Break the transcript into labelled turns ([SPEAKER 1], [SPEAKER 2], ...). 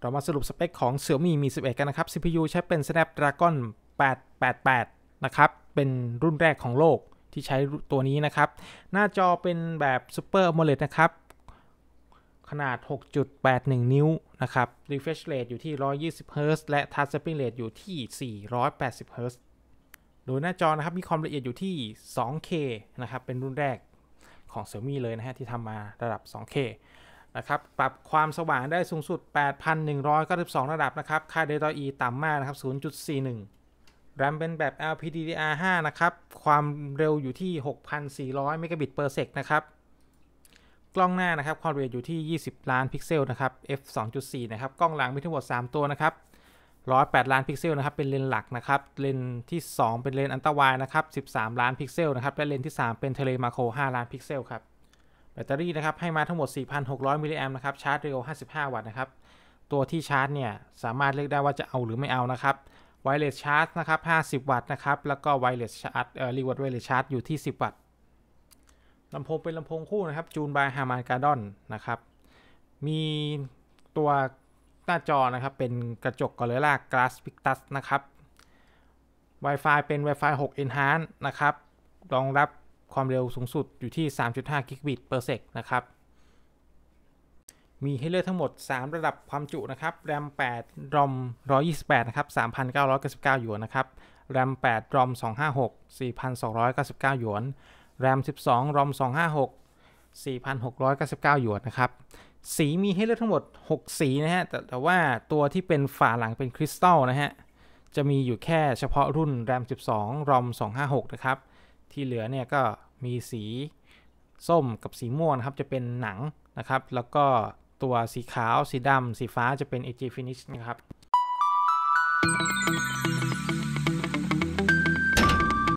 [SPEAKER 1] เรามาสรุปสเปคของ Xiaomi Mi 11 กันนะครับ CPU ใช้เป็น Snapdragon 888 นะครับ เป็นรุ่นแรกของโลกที่ใช้ตัวนี้นะครับ หน้าจอเป็นแบบ Super AMOLED นะครับ ขนาด 6.81 นิ้วนะครับ refresh rate อยู่ที่ 120Hz และ touch sampling rate อยู่ที่ 480Hz โดยหน้าจอนะครับ มีความละเอียดอยู่ที่ 2K นะครับ เป็นรุ่นแรกของ Xiaomi เลยนะฮะที่ทำมาระดับ 2K นะครับ ปรับความสว่างได้สูงสุด 8,192ระดับนะครับ ค่าด e ต t อีต่ำมากนะครับ 0.41 แรมเป็นแบบ LPDDR5 นะครับ ความเร็วอยู่ที่ 6,400เมกะบิตเปอร์เซกนะครับ กล้องหน้านะครับ ความละเอียดอยู่ที่ 20 ล้านพิกเซลนะครับ f 2.4นะครับ กล้องหลังมีทั้งหมด 3 ตัวนะครับ 108 ล้านพิกเซลนะครับ เป็นเลนหลักนะครับ เลนที่ 2 เป็นเลนอันตรายนะครับ13 ล้านพิกเซลนะครับ และเลนที่ 3 เป็นเทเลมาโคร5ล้านพิกเซลครับแบตเตอรี่นะครับ ให้มาทั้งหมด 4,600 มิลลิแอมป์นะครับ ชาร์จเร็ว 55 วัตต์นะครับ ตัวที่ชาร์จเนี่ย สามารถเลือกได้ว่าจะเอาหรือไม่เอานะครับไวเลสชาร์จนะครับ 50 วัตต์นะครับ แล้วก็ไวเลสชาร์จเอ่อรีเวิร์ดไวเลสชาร์จอยู่ที่ 10 วัตต์ลำโพงเป็นลำโพงคู่นะครับ จูนบายฮามานการ์ดอนนะครับ มีตัวหน้าจอนะครับ เป็นกระจกกอเลล่ากลาสพิกตัสนะครับ Wi-Fi เป็น Wi-Fi 6 Enhance นะครับรองรับความเร็วสูงสุดอยู่ที่ 3.5 กิกบิตอร์เซกนะครับ มีให้เลือกทั้งหมด 3 ระดับความจุนะครับ แรม 8 รอม 128 นะครับ 3,999หยวนนะครับ แรม 8รอม256 4,299 หยวน แรม 12รอม256 4,699 หยวนนะครับ สีมีให้เลือกทั้งหมด 6 สีนะฮะ แต่แต่ว่าตัวที่เป็นฝาหลังเป็นคริสตัลนะฮะ จะมีอยู่แค่เฉพาะรุ่นแรม12รอม256 นะครับที่เหลือเนี่ยก็มีสีส้มกับสีม่วงครับ จะเป็นหนังนะครับ แล้วก็ตัวสีขาวสีดำสีฟ้าจะเป็น AG Finish นะครับ